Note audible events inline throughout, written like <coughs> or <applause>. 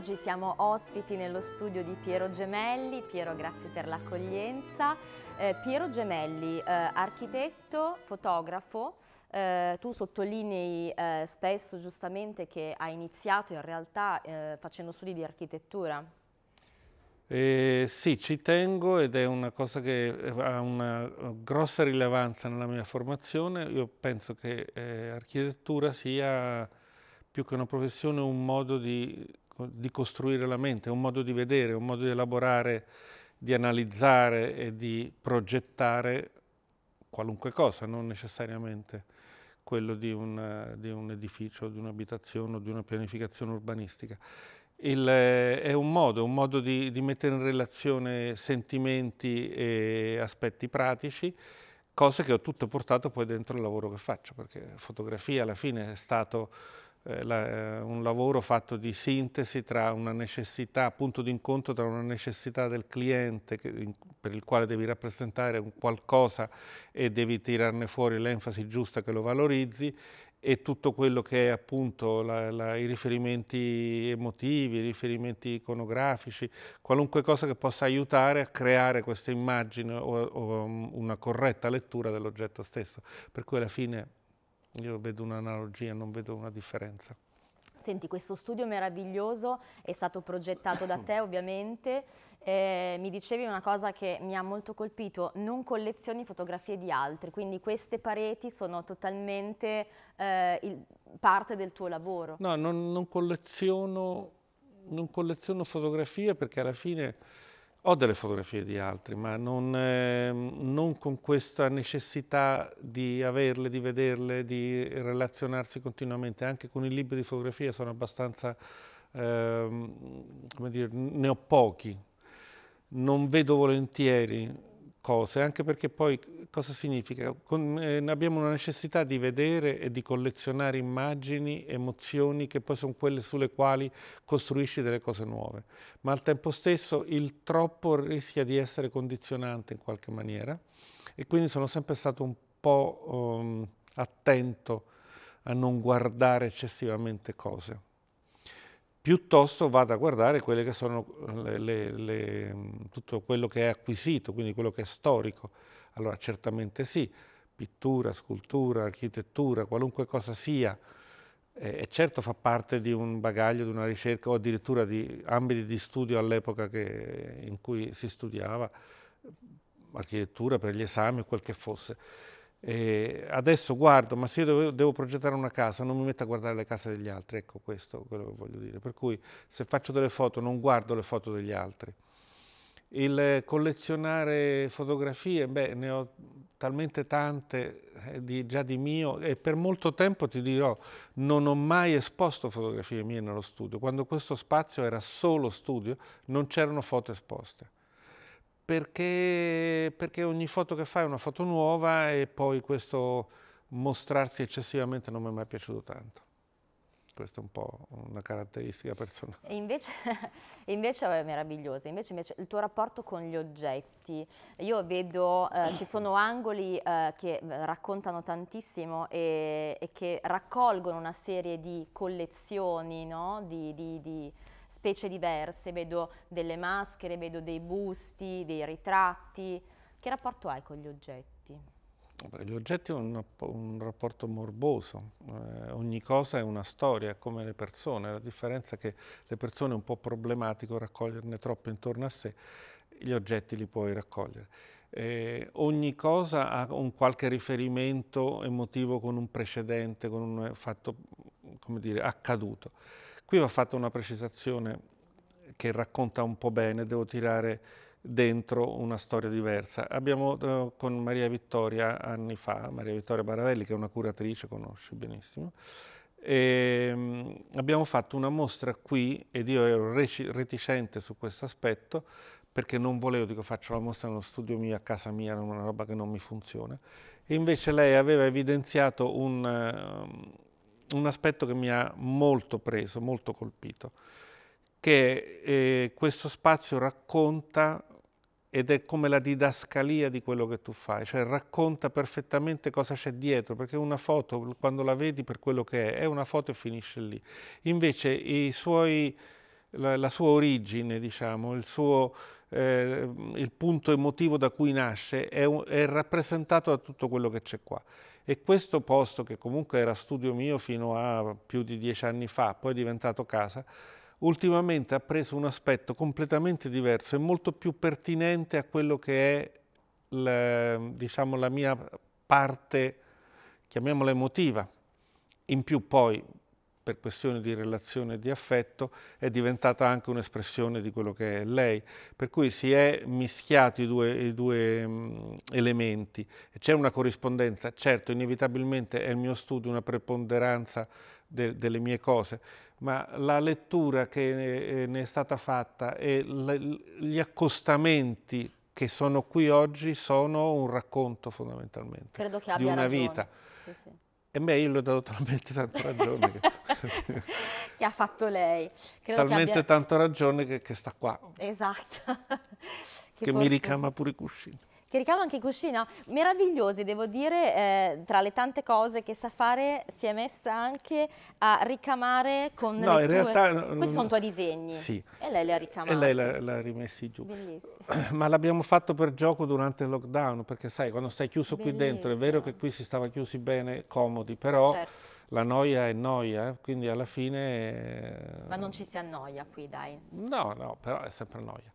Oggi siamo ospiti nello studio di Piero Gemelli. Piero, grazie per l'accoglienza. Eh, Piero Gemelli, eh, architetto, fotografo, eh, tu sottolinei eh, spesso giustamente che hai iniziato in realtà eh, facendo studi di architettura. Eh, sì, ci tengo ed è una cosa che ha una grossa rilevanza nella mia formazione. Io penso che architettura sia più che una professione un modo di di costruire la mente, è un modo di vedere, è un modo di elaborare, di analizzare e di progettare qualunque cosa, non necessariamente quello di un, di un edificio, di un'abitazione o di una pianificazione urbanistica. Il, eh, è un modo, un modo di, di, mettere in relazione sentimenti e aspetti pratici, cose che ho tutto portato poi dentro il lavoro che faccio, perché fotografia alla fine è stato eh, la, eh, un lavoro fatto di sintesi tra una necessità, punto d'incontro tra una necessità del cliente che, in, per il quale devi rappresentare un qualcosa e devi tirarne fuori l'enfasi giusta che lo valorizzi e tutto quello che è appunto la, la, i riferimenti emotivi, i riferimenti iconografici, qualunque cosa che possa aiutare a creare questa immagine o, o um, una corretta lettura dell'oggetto stesso. Per cui alla fine io vedo un'analogia, non vedo una differenza. Senti, questo studio meraviglioso è stato progettato da <coughs> te ovviamente, eh, mi dicevi una cosa che mi ha molto colpito, non collezioni fotografie di altri, quindi queste pareti sono totalmente eh, il, parte del tuo lavoro. No, non, non, colleziono, non colleziono fotografie perché alla fine ho delle fotografie di altri, ma non, eh, non, con questa necessità di averle, di vederle, di relazionarsi continuamente. Anche con i libri di fotografia sono abbastanza, eh, come dire, ne ho pochi. Non vedo volentieri cose, anche perché poi cosa significa? Con, eh, abbiamo una necessità di vedere e di collezionare immagini, emozioni che poi sono quelle sulle quali costruisci delle cose nuove, ma al tempo stesso il troppo rischia di essere condizionante in qualche maniera e quindi sono sempre stato un po' um, attento a non guardare eccessivamente cose piuttosto vada a guardare quelle che sono eh, le, le, le, tutto quello che è acquisito, quindi quello che è storico. Allora certamente sì, pittura, scultura, architettura, qualunque cosa sia, eh, certo fa parte di un bagaglio, di una ricerca o addirittura di ambiti di studio all'epoca in cui si studiava architettura per gli esami o quel che fosse. E adesso guardo, ma se io devo, devo, progettare una casa non mi metto a guardare le case degli altri, ecco questo quello che voglio dire. Per cui se faccio delle foto non guardo le foto degli altri. Il collezionare fotografie, beh, ne ho talmente tante eh, di, già di mio e per molto tempo ti dirò, non ho mai esposto fotografie mie nello studio. Quando questo spazio era solo studio non c'erano foto esposte perché, perché ogni foto che fai è una foto nuova e poi questo mostrarsi eccessivamente non mi è mai piaciuto tanto questa è un po' una caratteristica personale. E invece, <laughs> invece è meravigliosa, invece, invece, il tuo rapporto con gli oggetti, io vedo, eh, ci sono angoli eh, che raccontano tantissimo e, e, che raccolgono una serie di collezioni, no? di, di, di specie diverse, vedo delle maschere, vedo dei busti, dei ritratti. Che rapporto hai con gli oggetti? Gli oggetti hanno un, un, rapporto morboso, eh, ogni cosa è una storia, come le persone, la differenza è che le persone è un po' problematico raccoglierne troppo intorno a sé, gli oggetti li puoi raccogliere. Eh, ogni cosa ha un qualche riferimento emotivo con un precedente, con un fatto, dire, accaduto. Qui va fatta una precisazione che racconta un po' bene, devo tirare dentro una storia diversa. Abbiamo eh, con Maria Vittoria anni fa, Maria Vittoria Baravelli che è una curatrice, conosci benissimo, e, ehm, mh, abbiamo fatto una mostra qui ed io ero reticente su questo aspetto perché non volevo, dico faccio la mostra nello studio mio, a casa mia, una roba che non mi funziona. E invece lei aveva evidenziato un... Uh, un aspetto che mi ha molto preso, molto colpito, che eh, questo spazio racconta ed è come la didascalia di quello che tu fai, cioè racconta perfettamente cosa c'è dietro, perché una foto, quando la vedi per quello che è, è una foto e finisce lì. Invece suoi, la, la, sua origine, diciamo, il suo eh, il punto emotivo da cui nasce è, è rappresentato da tutto quello che c'è qua. E questo posto, che comunque era studio mio fino a più di dieci anni fa, poi è diventato casa, ultimamente ha preso un aspetto completamente diverso e molto più pertinente a quello che è la, diciamo, la mia parte, chiamiamola emotiva. In più poi per questioni di relazione e di affetto, è diventata anche un'espressione di quello che è lei. Per cui si è mischiato i due, i due mh, mm, elementi. C'è una corrispondenza, certo, inevitabilmente è il mio studio una preponderanza de, delle mie cose, ma la lettura che ne, eh, eh, ne è stata fatta e gli accostamenti che sono qui oggi sono un racconto fondamentalmente Credo che abbia di una ragione. vita. E beh, io le ho dato talmente tanto ragione che... <laughs> che ha fatto lei. Credo talmente abbia... tanto ragione che, che, sta qua. Esatto. <laughs> che, che porti... mi ricama pure i cuscini che ricava anche in cucina, meravigliosi devo dire, eh, tra le tante cose che sa fare si è messa anche a ricamare con no, le in tue... realtà, questi sono i tuoi disegni sì. e lei li ha ricamati. E lei l'ha rimessi giù. Bellissimo. <clears throat> Ma l'abbiamo fatto per gioco durante il lockdown, perché sai, quando stai chiuso Bellissimo. qui dentro, è vero che qui si stava chiusi bene, comodi, però... Certo la noia è noia, eh. quindi alla fine... Ma eh, non ci si annoia qui, dai. No, no, però è sempre noia.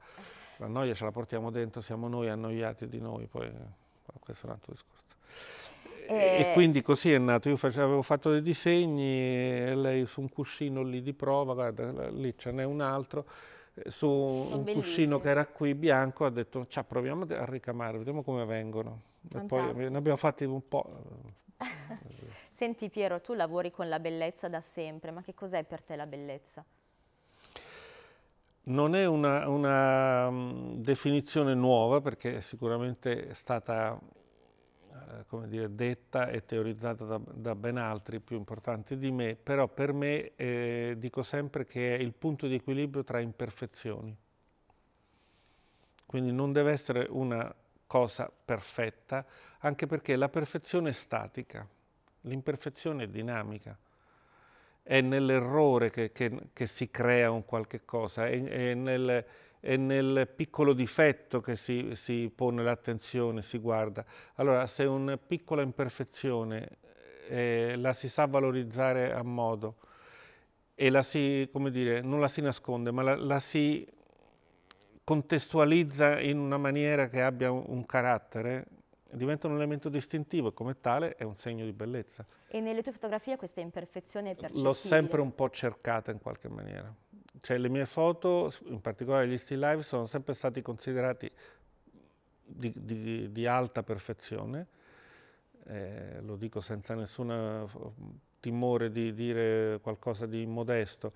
La noia ce la portiamo dentro, siamo noi annoiati di noi, poi eh, questo è un altro discorso. E, e eh. quindi così è nato, io facevo, avevo fatto dei disegni e eh, lei su un cuscino lì di prova, guarda, lì ce n'è un altro, su un bellissime. cuscino che era qui bianco ha detto ciao proviamo a ricamare, vediamo come vengono. E poi ne abbiamo fatti un po'. <laughs> Senti Piero, tu lavori con la bellezza da sempre, ma che cos'è per te la bellezza? Non è una, una mm, definizione nuova perché è sicuramente è stata eh, come dire, detta e teorizzata da, da, ben altri più importanti di me, però per me eh, dico sempre che è il punto di equilibrio tra imperfezioni. Quindi non deve essere una cosa perfetta, anche perché la perfezione è statica, l'imperfezione è dinamica è nell'errore che, che, che, si crea un qualche cosa, è, è, nel, è nel, piccolo difetto che si, si pone l'attenzione, si guarda. Allora, se una piccola imperfezione eh, la si sa valorizzare a modo e la si, come dire, non la si nasconde, ma la, la si contestualizza in una maniera che abbia un, un carattere, diventa un elemento distintivo e come tale è un segno di bellezza. E nelle tue fotografie questa imperfezione è percepibile? L'ho sempre un po' cercata in qualche maniera. Cioè le mie foto, in particolare gli still live, sono sempre stati considerati di, di, di alta perfezione, eh, lo dico senza nessun timore di dire qualcosa di modesto,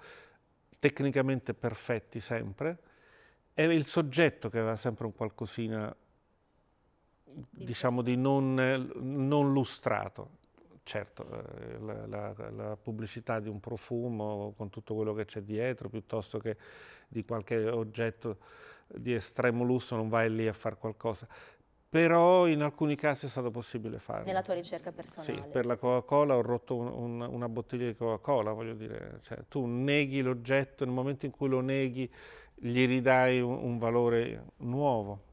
tecnicamente perfetti sempre, è il soggetto che aveva sempre un qualcosina diciamo di non, non lustrato. Certo, eh, la, la, la, pubblicità di un profumo con tutto quello che c'è dietro, piuttosto che di qualche oggetto di estremo lusso, non vai lì a fare qualcosa. Però in alcuni casi è stato possibile farlo. Nella tua ricerca personale? Sì, per la Coca-Cola ho rotto un, un, una bottiglia di Coca-Cola, voglio dire. Cioè, tu neghi l'oggetto, nel momento in cui lo neghi gli ridai un, un valore nuovo.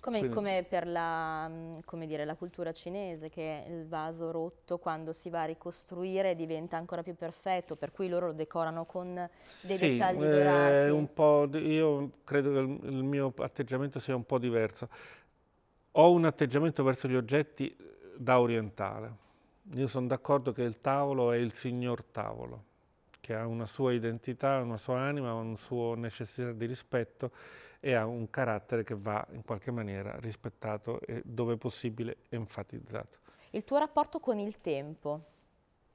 Come, come per la, come dire, la, cultura cinese, che il vaso rotto quando si va a ricostruire diventa ancora più perfetto, per cui loro lo decorano con dei sì, dettagli eh, dorati. Eh, un po', io credo che il, il mio atteggiamento sia un po' diverso. Ho un atteggiamento verso gli oggetti eh, da orientale. Io sono d'accordo che il tavolo è il signor tavolo, che ha una sua identità, una sua anima, una sua necessità di rispetto e ha un carattere che va in qualche maniera rispettato e dove possibile enfatizzato. Il tuo rapporto con il tempo?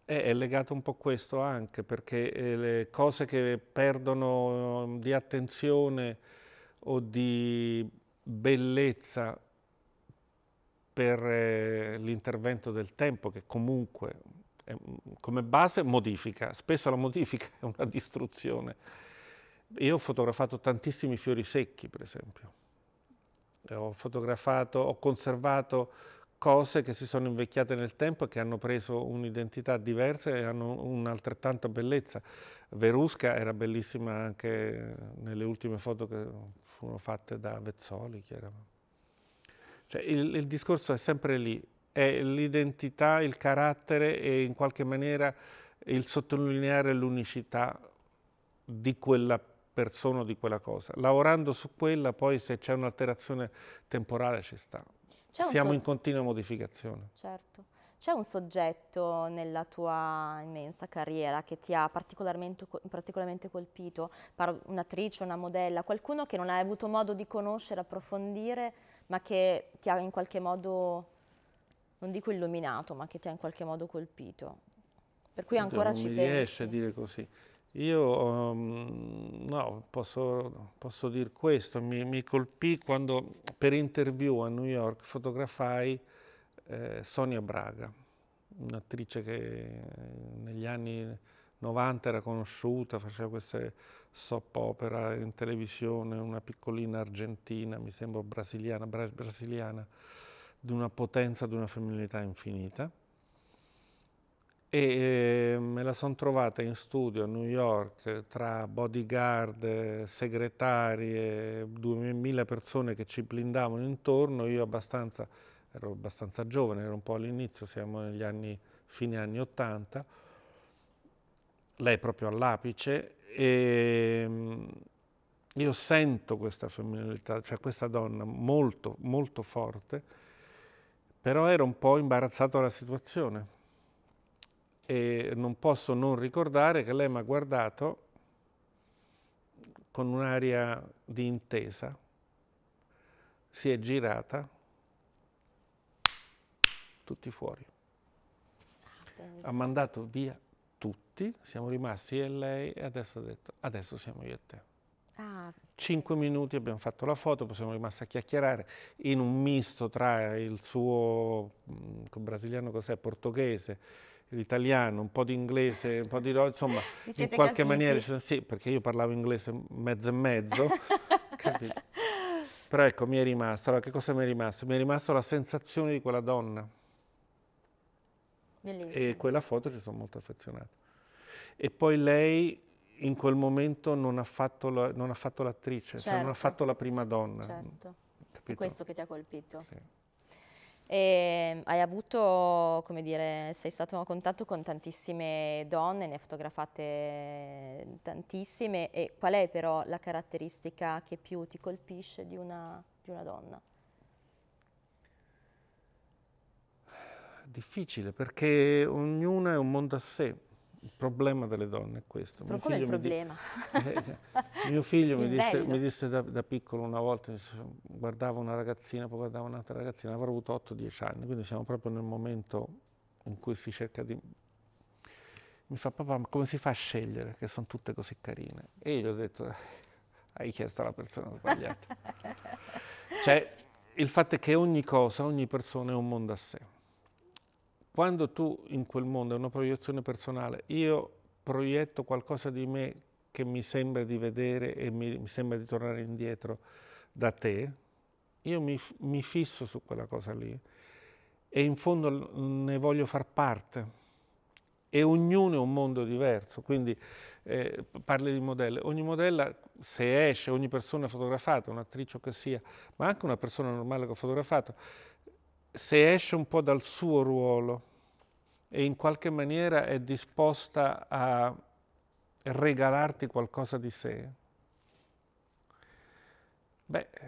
È legato un po' a questo anche, perché eh, le cose che perdono mm, di attenzione o di bellezza per eh, l'intervento del tempo, che comunque mm, come base modifica, spesso la modifica <laughs> è una distruzione io ho fotografato tantissimi fiori secchi, per esempio. Ho fotografato, ho conservato cose che si sono invecchiate nel tempo e che hanno preso un'identità diversa e hanno un'altrettanta bellezza. Verusca era bellissima anche nelle ultime foto che furono fatte da Vezzoli, chiaramente. Cioè, il, il discorso è sempre lì, è l'identità, il carattere e in qualche maniera il sottolineare l'unicità di quella persona persona di quella cosa. Lavorando su quella, poi se c'è un'alterazione temporale ci sta. Siamo so in continua modificazione. Certo. C'è un soggetto nella tua immensa carriera che ti ha particolarmente, particolarmente colpito? Un'attrice, una modella, qualcuno che non hai avuto modo di conoscere, approfondire, ma che ti ha in qualche modo, non dico illuminato, ma che ti ha in qualche modo colpito? Per cui ancora non ci pensi. Non riesce a dire così. Io um, no, posso, posso dire questo, mi, mi, colpì quando per interview a New York fotografai eh, Sonia Braga, un'attrice che eh, negli anni 90 era conosciuta, faceva queste soap opera in televisione, una piccolina argentina, mi sembra brasiliana, bra brasiliana, di una potenza, di una femminilità infinita e ehm, me la sono trovata in studio a New York tra bodyguard, segretarie, 2000 persone che ci blindavano intorno, io abbastanza, ero abbastanza giovane, ero un po' all'inizio, siamo negli anni, fine anni 80, lei proprio all'apice e ehm, io sento questa femminilità, cioè questa donna molto, molto forte, però ero un po' imbarazzato dalla situazione e non posso non ricordare che lei mi ha guardato con un'aria di intesa, si è girata, tutti fuori. Ha mandato via tutti, siamo rimasti io e lei e adesso ha detto adesso siamo io e te. Ah. Cinque minuti abbiamo fatto la foto, poi siamo rimasti a chiacchierare in un misto tra il suo mh, mm, brasiliano cos'è, portoghese l'italiano, un po' di inglese, un po' di... roba, insomma, <laughs> in qualche capiti? maniera... Sì, perché io parlavo inglese mezzo e mezzo, <laughs> Però ecco, mi è rimasto, allora che cosa mi è rimasto? Mi è rimasta la sensazione di quella donna. Bellissimo. E quella foto ci sono molto affezionato. E poi lei in quel momento non ha fatto, la, non ha fatto l'attrice, certo. cioè non ha certo. fatto la prima donna. Certo. Capito? È questo che ti ha colpito. Sì. E hai avuto, come dire, sei stato a contatto con tantissime donne, ne hai fotografate tantissime e qual è però la caratteristica che più ti colpisce di una, di una donna? Difficile perché ognuna è un mondo a sé. Il problema delle donne è questo. Però qual è il problema? Di... <laughs> mio figlio <laughs> mi disse, mi disse da, da, piccolo una volta, guardava una ragazzina, poi guardava un'altra ragazzina, avrò avuto 8-10 anni, quindi siamo proprio nel momento in cui si cerca di... Mi fa papà, ma come si fa a scegliere che sono tutte così carine? E io gli ho detto, eh, hai chiesto alla persona sbagliata. <laughs> cioè, il fatto è che ogni cosa, ogni persona è un mondo a sé. Quando tu in quel mondo è una proiezione personale, io proietto qualcosa di me che mi sembra di vedere e mi, mi sembra di tornare indietro da te, io mi, mi fisso su quella cosa lì e in fondo ne voglio far parte e ognuno è un mondo diverso, quindi eh, parli di modelle. Ogni modella, se esce, ogni persona fotografata, un'attrice o che sia, ma anche una persona normale che ho fotografato, se esce un po' dal suo ruolo e in qualche maniera è disposta a regalarti qualcosa di sé, beh, eh,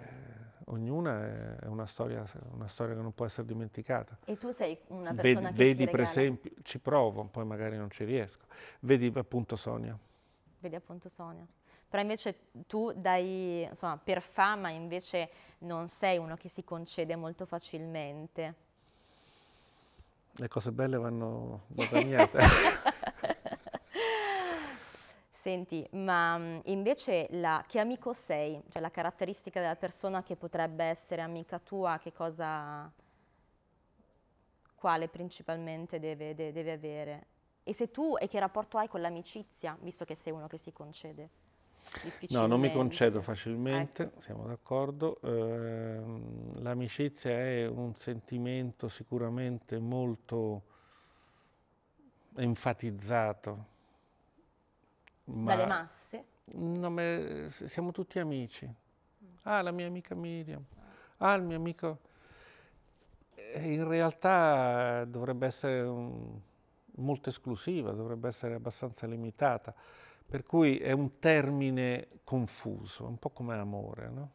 ognuna è una storia, una storia, che non può essere dimenticata. E tu sei una persona vedi, che Vedi per esempio, ci provo, poi magari non ci riesco, vedi appunto Sonia. Vedi appunto Sonia. Però invece tu dai, insomma, per fama invece non sei uno che si concede molto facilmente. Le cose belle vanno guadagnate. <laughs> Senti, ma invece la, che amico sei? Cioè la caratteristica della persona che potrebbe essere amica tua, che cosa, quale principalmente deve, de, deve avere? E se tu, e che rapporto hai con l'amicizia, visto che sei uno che si concede? No, non mi concedo facilmente, ecco. siamo d'accordo. Eh, l'amicizia è un sentimento sicuramente molto enfatizzato. Ma Dalle masse? Me, eh, siamo tutti amici. Mm. Ah, la mia amica Miriam. Ah, ah il mio amico... Eh, in realtà dovrebbe essere un, molto esclusiva, dovrebbe essere abbastanza limitata. Per cui è un termine confuso, un po' come amore, no?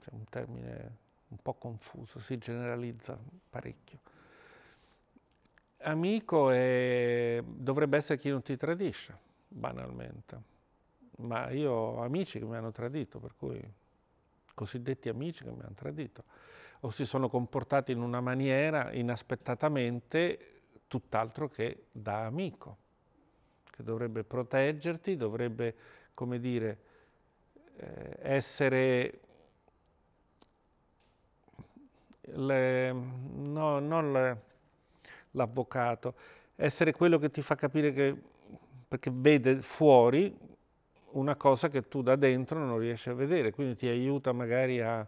C'è cioè, un termine un po' confuso, si generalizza parecchio. Amico è, dovrebbe essere chi non ti tradisce, banalmente. Ma io ho amici che mi hanno tradito, per cui cosiddetti amici che mi hanno tradito, o si sono comportati in una maniera inaspettatamente tutt'altro che da amico che dovrebbe proteggerti, dovrebbe, come dire, eh, essere le, no, non l'avvocato, essere quello che ti fa capire che, perché vede fuori una cosa che tu da dentro non riesci a vedere, quindi ti aiuta magari a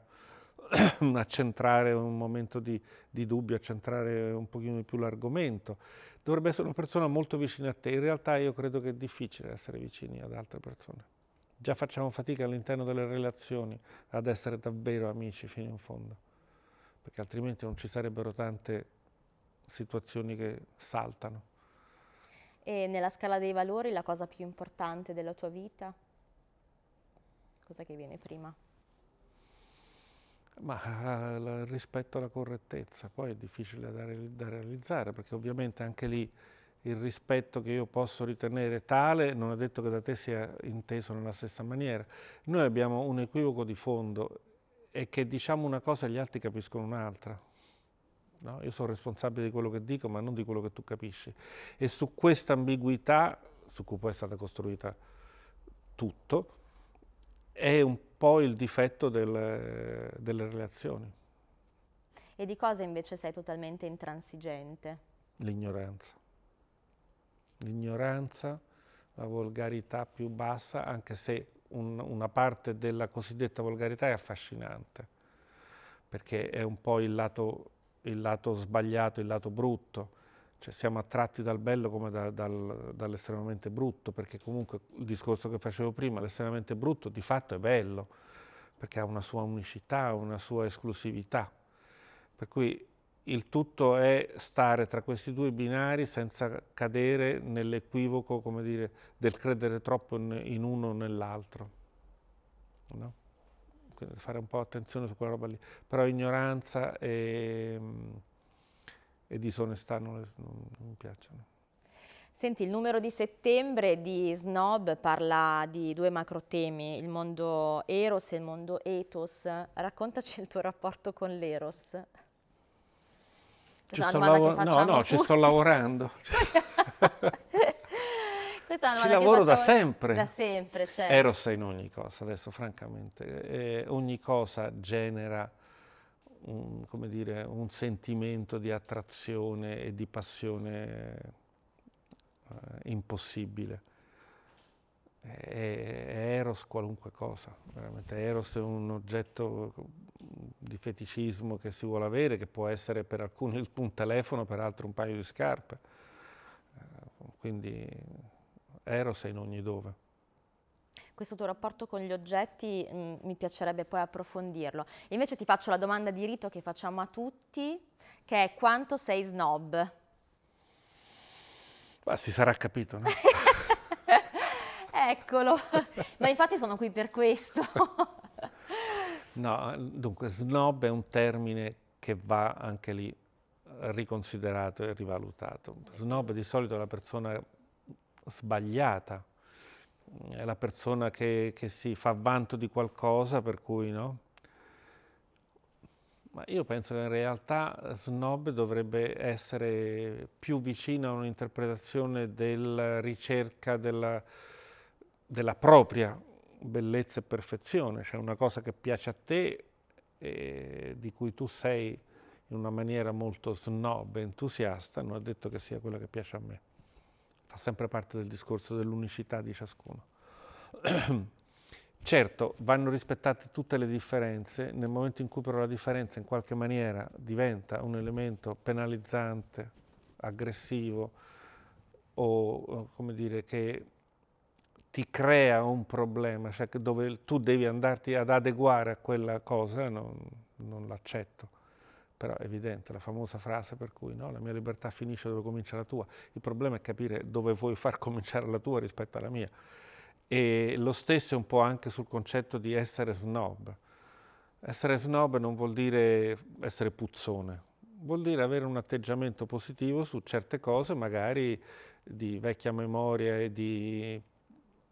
<coughs> accentrare un momento di, di dubbio, accentrare un pochino di più l'argomento. Dovrebbe essere una persona molto vicina a te, in realtà io credo che è difficile essere vicini ad altre persone. Già facciamo fatica all'interno delle relazioni ad essere davvero amici fino in fondo, perché altrimenti non ci sarebbero tante situazioni che saltano. E nella scala dei valori la cosa più importante della tua vita? Cosa che viene prima? Ma eh, il rispetto alla correttezza poi è difficile da, da, realizzare perché ovviamente anche lì il rispetto che io posso ritenere tale non è detto che da te sia inteso nella stessa maniera. Noi abbiamo un equivoco di fondo è che diciamo una cosa e gli altri capiscono un'altra. No? Io sono responsabile di quello che dico ma non di quello che tu capisci. E su questa ambiguità, su cui poi è stata costruita tutto, è un poi il difetto del, delle relazioni. E di cosa invece sei totalmente intransigente? L'ignoranza. L'ignoranza, la volgarità più bassa, anche se un, una parte della cosiddetta volgarità è affascinante, perché è un po' il lato, il lato sbagliato, il lato brutto, cioè siamo attratti dal bello come da, dal, dall'estremamente brutto, perché comunque il discorso che facevo prima, l'estremamente brutto di fatto è bello, perché ha una sua unicità, una sua esclusività. Per cui il tutto è stare tra questi due binari senza cadere nell'equivoco, come dire, del credere troppo in, uno o nell'altro. No? Quindi fare un po' attenzione su quella roba lì. Però ignoranza e e disonestà non, le, non, non mi piacciono. Senti, il numero di settembre di Snob parla di due macro temi, il mondo Eros e il mondo Ethos. Raccontaci il tuo rapporto con l'Eros. Ci esatto, sto no, no, ci sto lavorando. <laughs> ci lavoro da sempre. Da sempre, certo. Eros è in ogni cosa, adesso francamente. Eh, ogni cosa genera un, dire, un sentimento di attrazione e di passione eh, impossibile. È, è, Eros qualunque cosa, veramente. Eros è un oggetto di feticismo che si vuole avere, che può essere per alcuni <laughs> un telefono, per altri un paio di scarpe. Eh, quindi Eros è in ogni dove questo tuo rapporto con gli oggetti mh, mm, mi piacerebbe poi approfondirlo. Invece ti faccio la domanda di rito che facciamo a tutti, che è quanto sei snob? Ma si sarà capito, no? <laughs> Eccolo, <laughs> ma infatti sono qui per questo. <laughs> no, dunque, snob è un termine che va anche lì riconsiderato e rivalutato. Snob di solito è la persona sbagliata, è la persona che, che, si fa vanto di qualcosa, per cui no? Ma io penso che in realtà snob dovrebbe essere più vicino a un'interpretazione della ricerca della, della propria bellezza e perfezione, cioè una cosa che piace a te e di cui tu sei in una maniera molto snob, entusiasta, non ha detto che sia quella che piace a me fa sempre parte del discorso dell'unicità di ciascuno. <clears throat> Certo, vanno rispettate tutte le differenze, nel momento in cui però la differenza in qualche maniera diventa un elemento penalizzante, aggressivo o eh, come dire che ti crea un problema, cioè dove tu devi andarti ad adeguare a quella cosa, non, non l'accetto. Però è evidente la famosa frase per cui no, la mia libertà finisce dove comincia la tua. Il problema è capire dove vuoi <laughs> far cominciare la tua rispetto alla mia. E lo stesso è un po' anche sul concetto di essere snob. Essere snob non vuol dire essere puzzone, vuol dire avere un atteggiamento positivo su certe cose, magari di vecchia memoria e di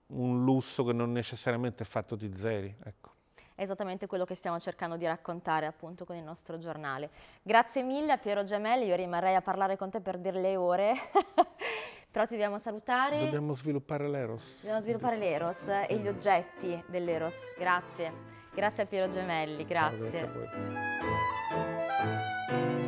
un lusso che non necessariamente è fatto di zeri. Ecco è esattamente quello che stiamo cercando di raccontare appunto con il nostro giornale. Grazie mille a Piero Gemelli, io rimarrei a parlare con te per delle ore, <laughs> però ti dobbiamo salutare. Dobbiamo sviluppare l'Eros. Dobbiamo sviluppare l'Eros e gli oggetti dell'Eros. Grazie. Grazie a Piero Gemelli, grazie. Ciao, grazie